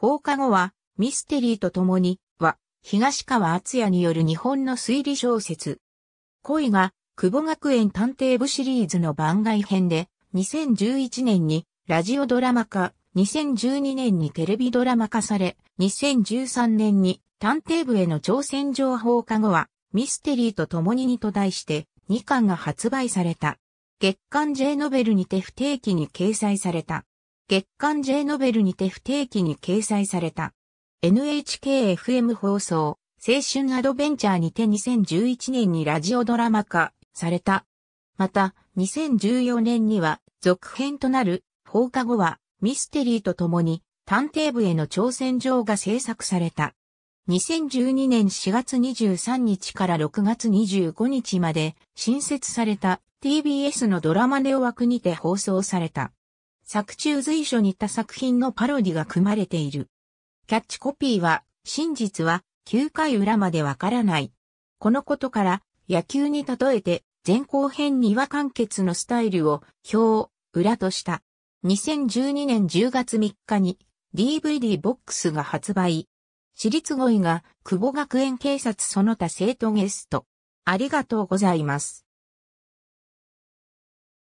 放課後は、ミステリーと共に、は、東川敦也による日本の推理小説。恋が、久保学園探偵部シリーズの番外編で、2011年にラジオドラマ化、2012年にテレビドラマ化され、2013年に探偵部への挑戦状放課後は、ミステリーと共ににと題して、2巻が発売された。月刊 J ノベルにて不定期に掲載された。月刊 J ノベルにて不定期に掲載された。NHKFM 放送、青春アドベンチャーにて2011年にラジオドラマ化された。また、2014年には続編となる放課後はミステリーとともに探偵部への挑戦状が制作された。2012年4月23日から6月25日まで新設された TBS のドラマネオ枠にて放送された。作中随所に他作品のパロディが組まれている。キャッチコピーは、真実は9回裏までわからない。このことから野球に例えて前後編には完結のスタイルを表、裏とした。2012年10月3日に DVD ボックスが発売。私立語彙が久保学園警察その他生徒ゲスト。ありがとうございます。